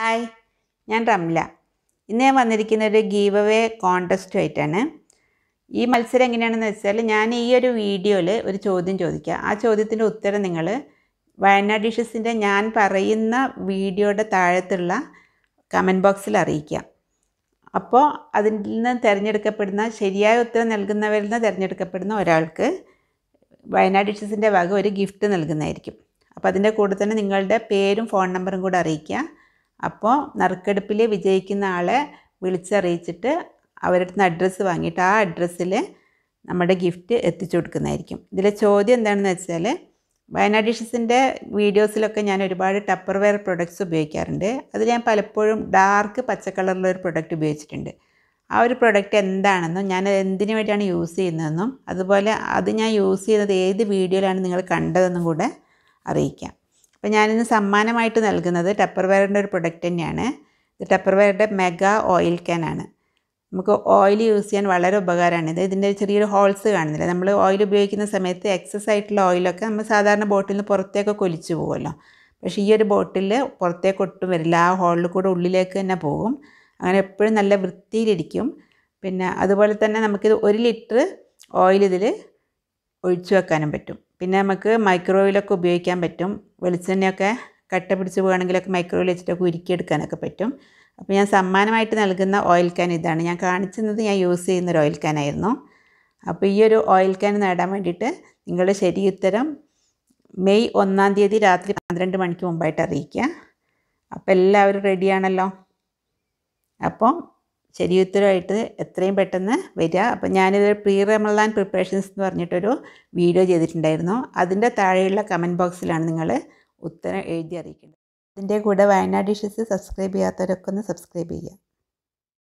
hi ഞാൻ റംല ഇന്ന് ഞാൻ വന്നിരിക്കുന്ന ഒരു ഗീവ് അവേ ആയിട്ടാണ് ഈ മത്സരം എങ്ങനെയാണെന്ന് വെച്ചാൽ ഞാൻ ഈ ഒരു വീഡിയോയിൽ ഒരു ചോദ്യം ചോദിക്കുക ആ ചോദ്യത്തിൻ്റെ ഉത്തരം നിങ്ങൾ വയനാട് ഡിഷസിൻ്റെ ഞാൻ പറയുന്ന വീഡിയോയുടെ താഴത്തുള്ള കമൻറ്റ് ബോക്സിൽ അറിയിക്കുക അപ്പോൾ അതിൽ നിന്ന് തിരഞ്ഞെടുക്കപ്പെടുന്ന ശരിയായ ഉത്തരം നൽകുന്നവരിൽ നിന്ന് തിരഞ്ഞെടുക്കപ്പെടുന്ന ഒരാൾക്ക് വയനാട് ഡിഷസിൻ്റെ വക ഒരു ഗിഫ്റ്റ് നൽകുന്നതായിരിക്കും അപ്പോൾ അതിൻ്റെ കൂടെ തന്നെ നിങ്ങളുടെ പേരും ഫോൺ നമ്പറും കൂടെ അറിയിക്കുക അപ്പോൾ നറുക്കെടുപ്പിൽ വിജയിക്കുന്ന ആളെ വിളിച്ചറിയിച്ചിട്ട് അവരുടെ നിന്ന് അഡ്രസ്സ് വാങ്ങിയിട്ട് ആ അഡ്രസ്സിൽ നമ്മുടെ ഗിഫ്റ്റ് എത്തിച്ചു കൊടുക്കുന്നതായിരിക്കും ഇതിലെ ചോദ്യം എന്താണെന്ന് വെച്ചാൽ വയനാട് ഡിഷസിൻ്റെ വീഡിയോസിലൊക്കെ ഞാൻ ഒരുപാട് ടപ്പർ വെയർ പ്രൊഡക്ട്സ് ഉപയോഗിക്കാറുണ്ട് അതിൽ ഞാൻ പലപ്പോഴും ഡാർക്ക് പച്ച ഒരു പ്രൊഡക്റ്റ് ഉപയോഗിച്ചിട്ടുണ്ട് ആ ഒരു പ്രൊഡക്റ്റ് എന്താണെന്നും ഞാൻ എന്തിനു വേണ്ടിയാണ് യൂസ് ചെയ്യുന്നതെന്നും അതുപോലെ അത് ഞാൻ യൂസ് ചെയ്യുന്നത് ഏത് വീഡിയോയിലാണ് നിങ്ങൾ കണ്ടതെന്നും കൂടെ അറിയിക്കാം അപ്പോൾ ഞാനിന്ന് സമ്മാനമായിട്ട് നൽകുന്നത് ടപ്പർവെയറിൻ്റെ ഒരു പ്രൊഡക്റ്റ് തന്നെയാണ് ഇത് ടപ്പർവെയറിൻ്റെ മെഗാ ഓയിൽ ആണ് നമുക്ക് ഓയിൽ യൂസ് ചെയ്യാൻ വളരെ ഉപകാരമാണ് ഇത് ഇതിൻ്റെ ചെറിയൊരു ഹോൾസ് കാണുന്നില്ല നമ്മൾ ഓയിൽ ഉപയോഗിക്കുന്ന സമയത്ത് എക്സസ് ആയിട്ടുള്ള ഓയിലൊക്കെ നമ്മൾ സാധാരണ ബോട്ടിൽ നിന്ന് പുറത്തേക്ക് കൊലിച്ചു പോകുമല്ലോ പക്ഷേ ഈ ഒരു ബോട്ടിൽ പുറത്തേക്ക് ഒട്ടും വരില്ല ആ ഹോളിൽ കൂടെ ഉള്ളിലേക്ക് തന്നെ പോകും അങ്ങനെ എപ്പോഴും നല്ല വൃത്തിയിലിരിക്കും പിന്നെ അതുപോലെ തന്നെ നമുക്കിത് ഒരു ലിറ്റർ ഓയിൽ ഇതിൽ ഒഴിച്ചു വെക്കാനും പറ്റും പിന്നെ നമുക്ക് മൈക്രോവേവിലൊക്കെ ഉപയോഗിക്കാൻ പറ്റും വെളിച്ചെണ്ണയൊക്കെ കട്ട പിടിച്ച് പോകുകയാണെങ്കിലൊക്കെ മൈക്രോവേവിൽ വെച്ചിട്ടൊക്കെ ഉരുക്കിയെടുക്കാനൊക്കെ പറ്റും അപ്പോൾ ഞാൻ സമ്മാനമായിട്ട് നൽകുന്ന ഓയിൽ ക്യാൻ ഇതാണ് ഞാൻ കാണിച്ചത് ഞാൻ യൂസ് ചെയ്യുന്ന ഒരു ഓയിൽ ആയിരുന്നു അപ്പോൾ ഈ ഒരു ഓയിൽ ക്യാൻ നേടാൻ വേണ്ടിയിട്ട് നിങ്ങളുടെ ശരിയുത്തരം മെയ് ഒന്നാം തീയതി രാത്രി പന്ത്രണ്ട് മണിക്ക് മുമ്പായിട്ട് അറിയിക്കുക അപ്പോൾ എല്ലാവരും റെഡിയാണല്ലോ അപ്പോൾ ശരിയുത്തരമായിട്ട് എത്രയും പെട്ടെന്ന് വരിക അപ്പം ഞാനിത് പ്രീ റമലാൻ പ്രിപ്പറേഷൻസ് എന്ന് പറഞ്ഞിട്ടൊരു വീഡിയോ ചെയ്തിട്ടുണ്ടായിരുന്നു അതിൻ്റെ താഴെയുള്ള കമൻറ്റ് ബോക്സിലാണ് നിങ്ങൾ ഉത്തരം എഴുതി അറിയിക്കേണ്ടത് അതിൻ്റെ കൂടെ വയനാട് ഡിഷസ് സബ്സ്ക്രൈബ് ചെയ്യാത്തവരൊക്കെ ഒന്ന് സബ്സ്ക്രൈബ് ചെയ്യുക